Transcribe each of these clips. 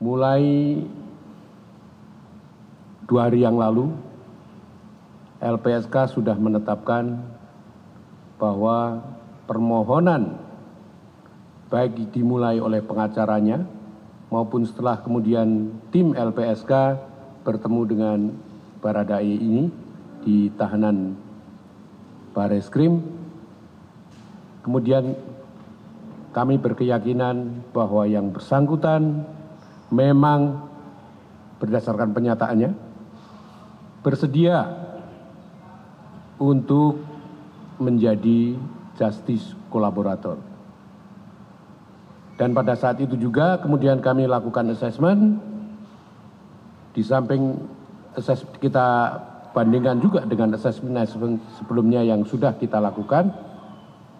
mulai dua hari yang lalu lpsk sudah menetapkan bahwa permohonan baik dimulai oleh pengacaranya maupun setelah kemudian tim LPSK bertemu dengan Baradae ini di tahanan Bareskrim. Kemudian kami berkeyakinan bahwa yang bersangkutan memang berdasarkan penyataannya bersedia untuk menjadi justice kolaborator. Dan pada saat itu juga kemudian kami lakukan assessment di samping kita bandingkan juga dengan assessment sebelumnya yang sudah kita lakukan.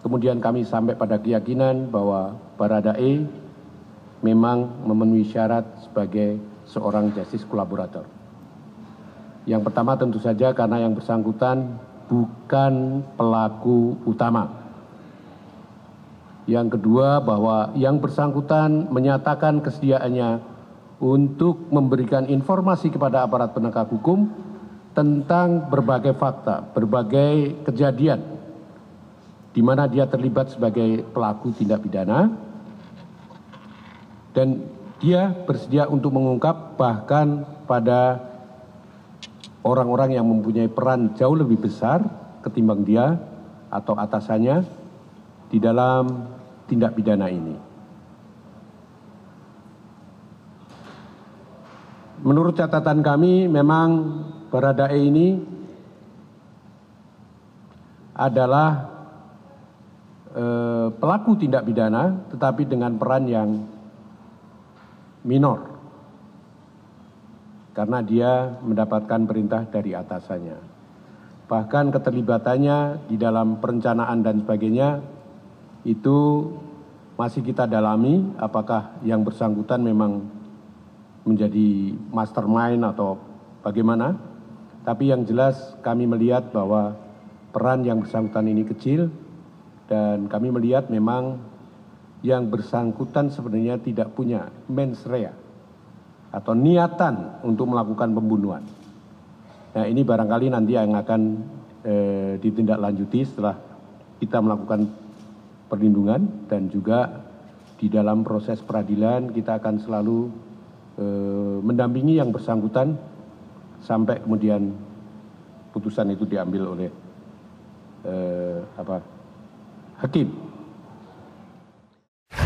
Kemudian kami sampai pada keyakinan bahwa Baradae memang memenuhi syarat sebagai seorang justice kolaborator. Yang pertama tentu saja karena yang bersangkutan bukan pelaku utama. Yang kedua bahwa yang bersangkutan menyatakan kesediaannya untuk memberikan informasi kepada aparat penegak hukum tentang berbagai fakta, berbagai kejadian di mana dia terlibat sebagai pelaku tindak pidana dan dia bersedia untuk mengungkap bahkan pada orang orang yang mempunyai peran jauh lebih besar ketimbang dia atau atasannya di dalam tindak pidana ini. Menurut catatan kami memang Baradae ini adalah eh, pelaku tindak pidana tetapi dengan peran yang minor karena dia mendapatkan perintah dari atasannya. Bahkan keterlibatannya di dalam perencanaan dan sebagainya itu masih kita dalami apakah yang bersangkutan memang menjadi mastermind atau bagaimana. Tapi yang jelas kami melihat bahwa peran yang bersangkutan ini kecil dan kami melihat memang yang bersangkutan sebenarnya tidak punya mens rea atau niatan untuk melakukan pembunuhan. Nah ini barangkali nanti yang akan e, ditindaklanjuti setelah kita melakukan perlindungan dan juga di dalam proses peradilan kita akan selalu e, mendampingi yang bersangkutan sampai kemudian putusan itu diambil oleh e, apa hakim.